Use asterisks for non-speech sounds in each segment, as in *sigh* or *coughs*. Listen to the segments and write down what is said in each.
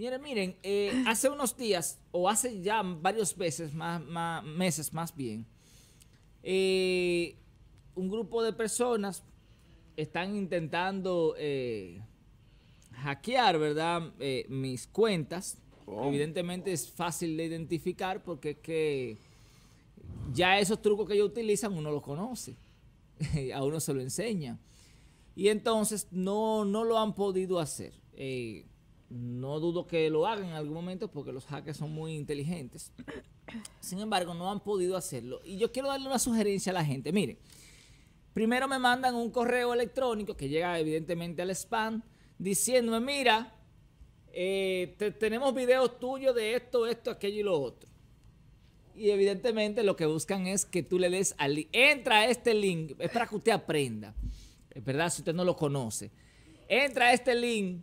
Miren, miren, eh, hace unos días, o hace ya varios veces, más, más meses más bien, eh, un grupo de personas están intentando eh, hackear, ¿verdad?, mis cuentas. Oh. Evidentemente es fácil de identificar porque es que ya esos trucos que ellos utilizan uno los conoce, *laughs* a uno se lo enseña. Y entonces no, no lo han podido hacer. No dudo que lo hagan en algún momento porque los hackers son muy inteligentes. *coughs* Sin embargo, no han podido hacerlo. Y yo quiero darle una sugerencia a la gente. Miren, primero me mandan un correo electrónico que llega evidentemente al spam diciéndome, mira, eh, tenemos videos tuyos de esto, esto, aquello y lo otro. Y evidentemente lo que buscan es que tú le des al entra a este link, es para que usted aprenda, es verdad, si usted no lo conoce. Entra a este link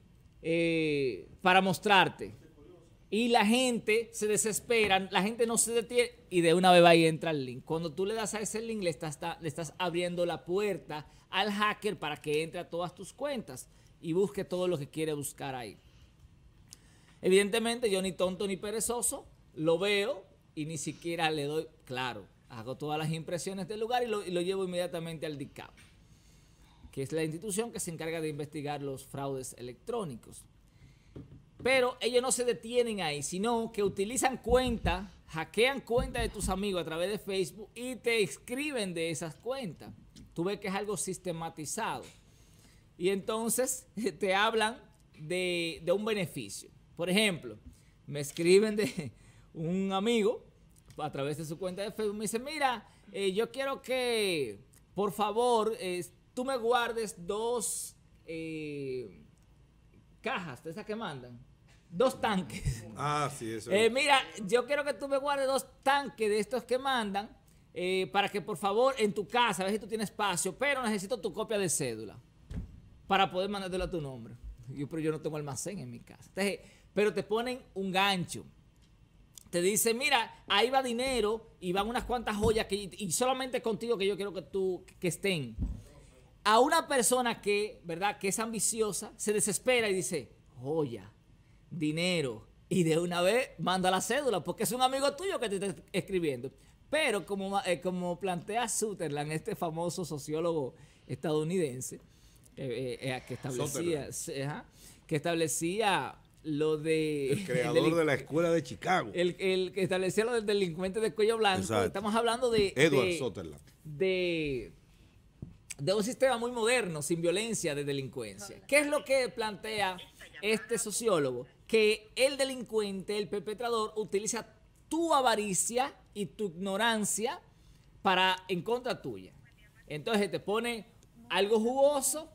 eh, para mostrarte. Y la gente se desespera, la gente no se detiene y de una vez va y entra el link. Cuando tú le das a ese link, le estás, abriendo la puerta al hacker para que entre a todas tus cuentas y busque todo lo que quiere buscar ahí. Evidentemente, yo ni tonto ni perezoso, lo veo y ni siquiera le doy, claro, hago todas las impresiones del lugar y lo, y lo llevo inmediatamente al DICAP que es la institución que se encarga de investigar los fraudes electrónicos. Pero ellos no se detienen ahí, sino que utilizan cuentas, hackean cuentas de tus amigos a través de Facebook y te escriben de esas cuentas. Tú ves que es algo sistematizado. Y entonces *laughs* te hablan de, un beneficio. Por ejemplo, me escriben de *laughs* un amigo a través de su cuenta de Facebook, me dice, mira, eh, yo quiero que, por favor, este, tú me guardes dos eh, cajas, de esas que mandan. Dos tanques. Ah, sí, eso. Eh, mira, yo quiero que tú me guardes dos tanques de estos que mandan eh, para que por favor en tu casa, a ver si tú tienes espacio, pero necesito tu copia de cédula para poder mandártela a tu nombre. Yo, pero yo no tengo almacén en mi casa. pero te ponen un gancho. Te dice, mira, ahí va dinero y van unas cuantas joyas que, y solamente contigo que yo quiero que tú que estén a una persona que, ¿verdad? Que es ambiciosa, se desespera y dice, joya, dinero, y de una vez manda la cédula, porque es un amigo tuyo que te está escribiendo. Pero como, eh, como plantea Sutherland, este famoso sociólogo estadounidense, eh, eh, que establecía, que establecía lo de... El *laughs* creador de la escuela de Chicago. El, que establecía lo del delincuente de cuello blanco. Estamos hablando de... Edward Sutherland. De de un sistema muy moderno, sin violencia, de delincuencia. ¿Qué es lo que plantea este sociólogo? Que el delincuente, el perpetrador, utiliza tu avaricia y tu ignorancia para en contra tuya. Entonces te pone algo jugoso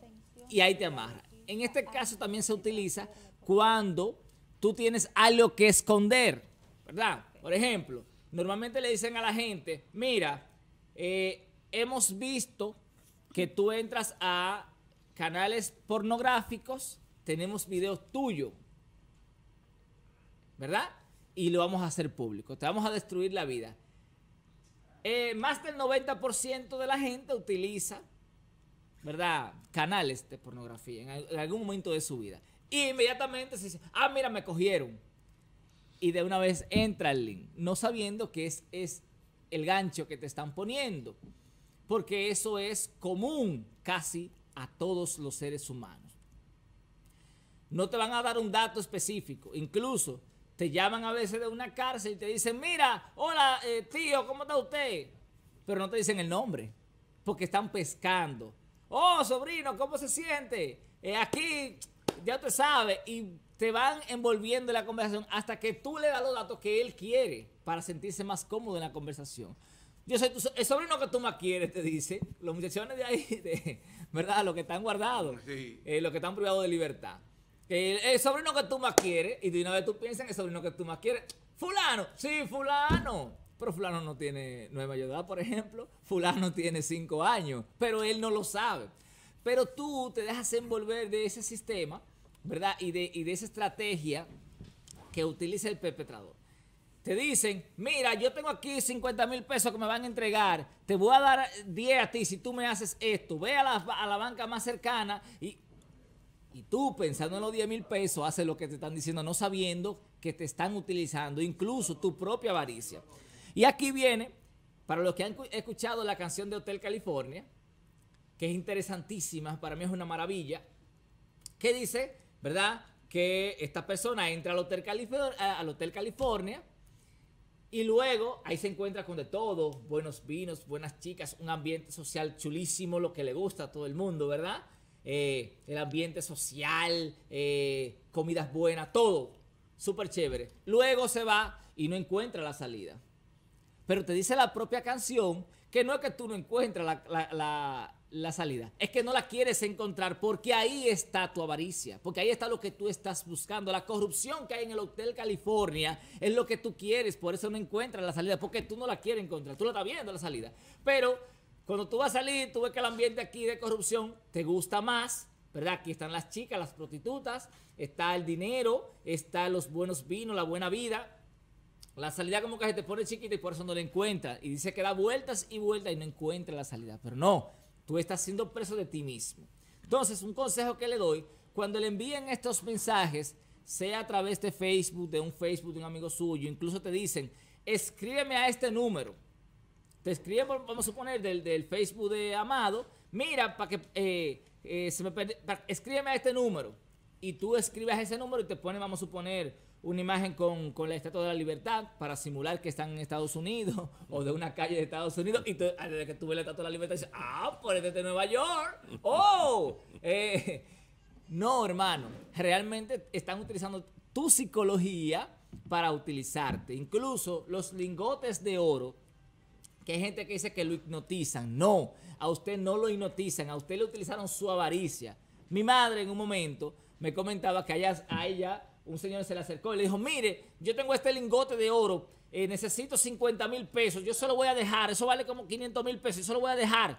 y ahí te amarra. En este caso también se utiliza cuando tú tienes algo que esconder, ¿verdad? Por ejemplo, normalmente le dicen a la gente, mira, eh, hemos visto que tú entras a canales pornográficos, tenemos videos tuyos, ¿verdad? Y lo vamos a hacer público, te vamos a destruir la vida. Eh, más del 90% de la gente utiliza, ¿verdad? Canales de pornografía en, algún momento de su vida. Y inmediatamente se dice, ah, mira, me cogieron. Y de una vez entra el link, no sabiendo que es, es el gancho que te están poniendo porque eso es común casi a todos los seres humanos. No te van a dar un dato específico, incluso te llaman a veces de una cárcel y te dicen, mira, hola eh, tío, ¿cómo está usted? Pero no te dicen el nombre, porque están pescando. Oh, sobrino, ¿cómo se siente? Eh, aquí, ya te sabe, y te van envolviendo en la conversación hasta que tú le das los datos que él quiere para sentirse más cómodo en la conversación. Yo soy tu, el sobrino que tú más quieres, te dice. Los muchachones de ahí, *laughs* ¿verdad? Los que están guardados, eh, los que están privados de libertad. El, sobrino que tú más quieres, y de una vez tú piensas en el sobrino que tú más quieres. Fulano, sí, fulano. Pero fulano no tiene nueva edad, por ejemplo. Fulano tiene cinco años, pero él no lo sabe. Pero tú te dejas envolver de ese sistema, ¿verdad? Y de, y de esa estrategia que utiliza el perpetrador te dicen, mira, yo tengo aquí 50 mil pesos que me van a entregar, te voy a dar 10 a ti si tú me haces esto, ve a la, banca más cercana y, y tú pensando en los 10 mil pesos, haces lo que te están diciendo, no sabiendo que te están utilizando, incluso tu propia avaricia. Y aquí viene, para los que han escuchado la canción de Hotel California, que es interesantísima, para mí es una maravilla, que dice, ¿verdad? Que esta persona entra al Hotel eh, California y luego ahí se encuentra con de todo, buenos vinos, buenas chicas, un ambiente social chulísimo, lo que le gusta a todo el mundo, ¿verdad? Eh, el ambiente social, eh, comidas buenas, todo, súper chévere. Luego se va y no encuentra la salida. Pero te dice la propia canción que no es que tú no encuentres la, la, la salida. Es que no la quieres encontrar porque ahí está tu avaricia, porque ahí está lo que tú estás buscando. La corrupción que hay en el Hotel California es lo que tú quieres, por eso no encuentras la salida, porque tú no la quieres encontrar, tú la estás viendo la salida. Pero cuando tú vas a salir, tú ves que el ambiente aquí de corrupción te gusta más, ¿verdad? Aquí están las chicas, las prostitutas, está el dinero, está los buenos vinos, la buena vida. La salida como que se te pone chiquita y por eso no la encuentra. Y dice que da vueltas y vueltas y no encuentra la salida. Pero no, Tú estás siendo preso de ti mismo. Entonces, un consejo que le doy, cuando le envíen estos mensajes, sea a través de Facebook, de un Facebook de un amigo suyo, incluso te dicen, escríbeme a este número. Te escriben, vamos a suponer, del, Facebook de Amado, mira, para que eh, eh, se me perde, escríbeme a este número y tú escribes ese número y te pone, vamos a suponer, una imagen con, con, la Estatua de la Libertad para simular que están en Estados Unidos *laughs* o de una calle de Estados Unidos y tú, ah, desde que tú ves la Estatua de la Libertad dices, ah, por este de Nueva York, oh, eh, *laughs* no hermano, realmente están utilizando tu psicología para utilizarte, incluso los lingotes de oro, que hay gente que dice que lo hipnotizan, no, a usted no lo hipnotizan, a usted le utilizaron su avaricia. Mi madre en un momento me comentaba que allá, a ella un señor se le acercó y le dijo, mire, yo tengo este lingote de oro, eh, necesito 50 mil pesos, yo se lo voy a dejar, eso vale como 500 mil pesos, yo se lo voy a dejar.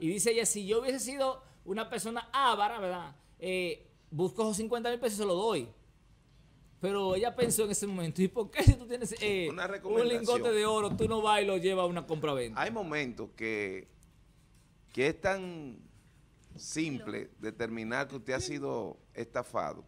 Y dice ella, si yo hubiese sido una persona ávara, ¿verdad? Eh, busco 50 mil pesos y se lo doy. Pero ella pensó en ese momento, ¿y por qué si tú tienes eh, un lingote de oro, tú no vas y lo llevas a una compra-venta? Hay momentos que, que es tan simple determinar que usted ha sido estafado,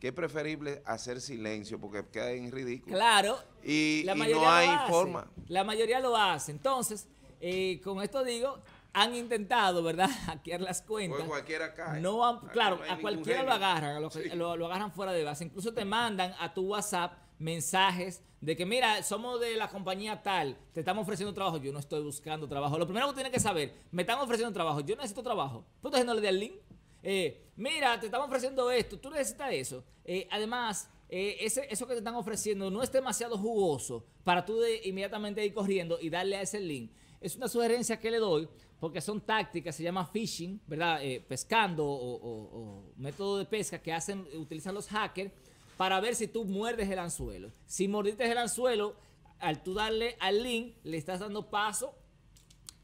que es preferible hacer silencio porque queda en ridículo. Claro. Y, no hay forma. La mayoría lo hace. Entonces, eh, con esto digo, han intentado, ¿verdad?, *laughs* hackear las pues cuentas. Pues cualquiera No claro, a cualquiera lo agarran, lo, agarran fuera de base. Incluso te mandan a tu WhatsApp mensajes de que, mira, somos de la compañía tal, te estamos ofreciendo trabajo, yo no estoy buscando trabajo. Lo primero que tienes que saber, me están ofreciendo trabajo, yo necesito trabajo. Pues entonces no le el link. Eh, mira, te estamos ofreciendo esto, tú necesitas eso. Eh, además, eh, ese, eso que te están ofreciendo no es demasiado jugoso para tú de inmediatamente ir corriendo y darle a ese link. Es una sugerencia que le doy porque son tácticas, se llama phishing, ¿verdad? pescando o, o método de pesca que hacen, utilizan los hackers para ver si tú muerdes el anzuelo. Si mordiste el anzuelo, al tú darle al link, le estás dando paso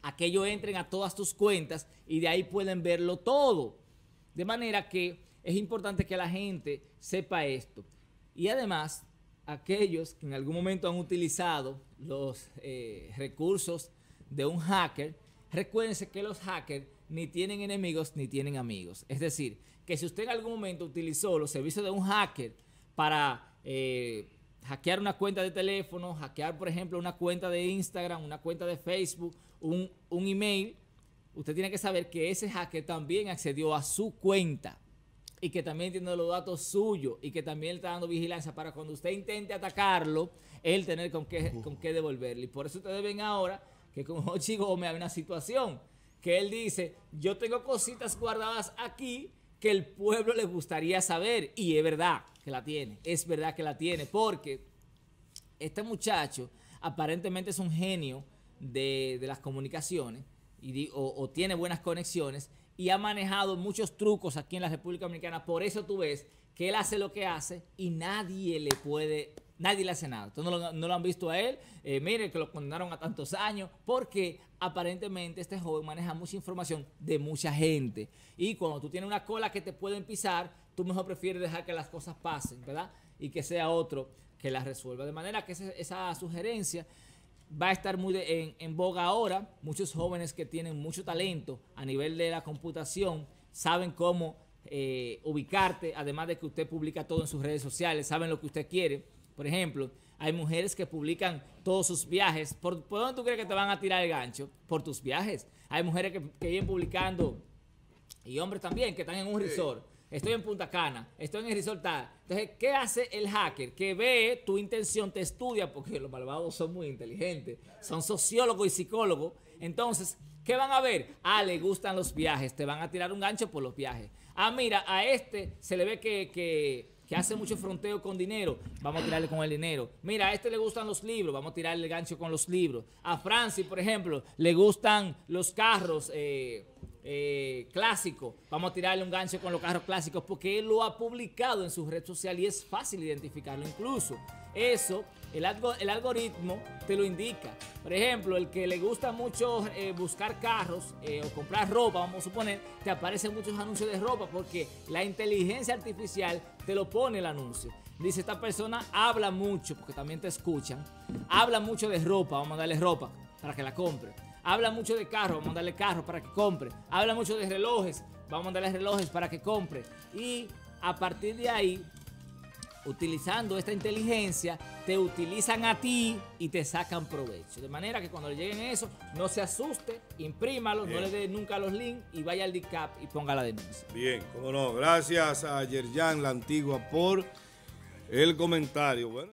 a que ellos entren a todas tus cuentas y de ahí pueden verlo todo. De manera que es importante que la gente sepa esto. Y además, aquellos que en algún momento han utilizado los eh, recursos de un hacker, recuérdense que los hackers ni tienen enemigos ni tienen amigos. Es decir, que si usted en algún momento utilizó los servicios de un hacker, para eh, hackear una cuenta de teléfono, hackear, por ejemplo, una cuenta de Instagram, una cuenta de Facebook, un, email, usted tiene que saber que ese hacker también accedió a su cuenta y que también tiene los datos suyos y que también está dando vigilancia para cuando usted intente atacarlo, él tener con qué, con devolverle. Y por eso ustedes ven ahora que con *laughs* Hochi me hay una situación que él dice, yo tengo cositas guardadas aquí que el pueblo le gustaría saber. Y es verdad, la tiene. Es verdad que la tiene, porque este muchacho aparentemente es un genio de, las comunicaciones y o, o, tiene buenas conexiones y ha manejado muchos trucos aquí en la República Dominicana. Por eso tú ves que él hace lo que hace y nadie le puede nadie le hace nada. no lo, han visto a él. Eh, mire que lo condenaron a tantos años porque aparentemente este joven maneja mucha información de mucha gente. Y cuando tú tienes una cola que te pueden pisar, tú mejor prefieres dejar que las cosas pasen, ¿verdad? Y que sea otro que las resuelva. De manera que esa, sugerencia va a estar muy en, boga ahora. Muchos jóvenes que tienen mucho talento a nivel de la computación saben cómo eh, ubicarte, además de que usted publica todo en sus redes sociales, saben lo que usted quiere. Por ejemplo, hay mujeres que publican todos sus viajes. ¿Por, dónde tú crees que te van a tirar el gancho? Por tus viajes. Hay mujeres que, que vienen publicando, y hombres también, que están en un resort. Estoy en Punta Cana, estoy en el resort tal. Entonces, ¿qué hace el hacker? Que ve tu intención, te estudia, porque los malvados son muy inteligentes. Son sociólogos y psicólogos. Entonces, ¿Qué van a ver? Ah, le gustan los viajes, te van a tirar un gancho por los viajes. Ah, mira, a este se le ve que que hace mucho fronteo con dinero, vamos a tirarle con el dinero. Mira, a este le gustan los libros, vamos a tirarle el gancho con los libros. A Francis, por ejemplo, le gustan los carros eh, eh, clásicos, vamos a tirarle un gancho con los carros clásicos porque él lo ha publicado en su red social y es fácil identificarlo incluso. Eso el, algoritmo te lo indica. Por ejemplo, el que le gusta mucho eh, buscar carros eh, o comprar ropa, vamos a suponer, te aparecen muchos anuncios de ropa porque la inteligencia artificial te lo pone el anuncio. Dice, esta persona habla mucho, porque también te escuchan, habla mucho de ropa, vamos a darle ropa para que la compre. Habla mucho de carro, vamos a mandarle carro para que compre. Habla mucho de relojes, vamos a darle relojes para que compre. Y a partir de ahí utilizando esta inteligencia, te utilizan a ti y te sacan provecho. De manera que cuando le lleguen eso, no se asuste, imprímalo, no le dé nunca los links y vaya al DICAP y ponga la denuncia. Bien, cómo no. Gracias a Yerjan, la antigua, por el comentario. Bueno.